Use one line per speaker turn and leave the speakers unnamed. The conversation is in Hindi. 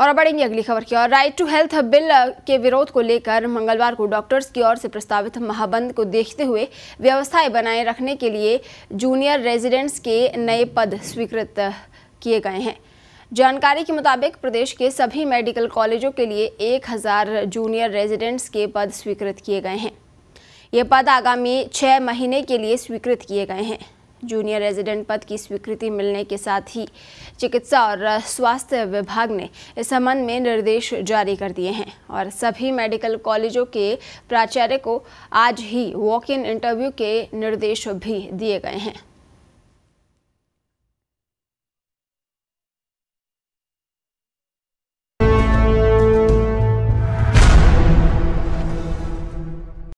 और अब बढ़ेंगे अगली खबर की ओर राइट टू हेल्थ बिल के विरोध को लेकर मंगलवार को डॉक्टर्स की ओर से प्रस्तावित महाबंद को देखते हुए व्यवस्थाएं बनाए रखने के लिए जूनियर रेजिडेंट्स के नए पद स्वीकृत किए गए हैं जानकारी के मुताबिक प्रदेश के सभी मेडिकल कॉलेजों के लिए 1000 जूनियर रेजिडेंट्स के पद स्वीकृत किए गए हैं ये पद आगामी छः महीने के लिए स्वीकृत किए गए हैं जूनियर रेजिडेंट पद की स्वीकृति मिलने के साथ ही चिकित्सा और स्वास्थ्य विभाग ने इस संबंध में निर्देश जारी कर दिए हैं और सभी मेडिकल कॉलेजों के प्राचार्य को आज ही वॉक इन इंटरव्यू के निर्देश भी दिए गए हैं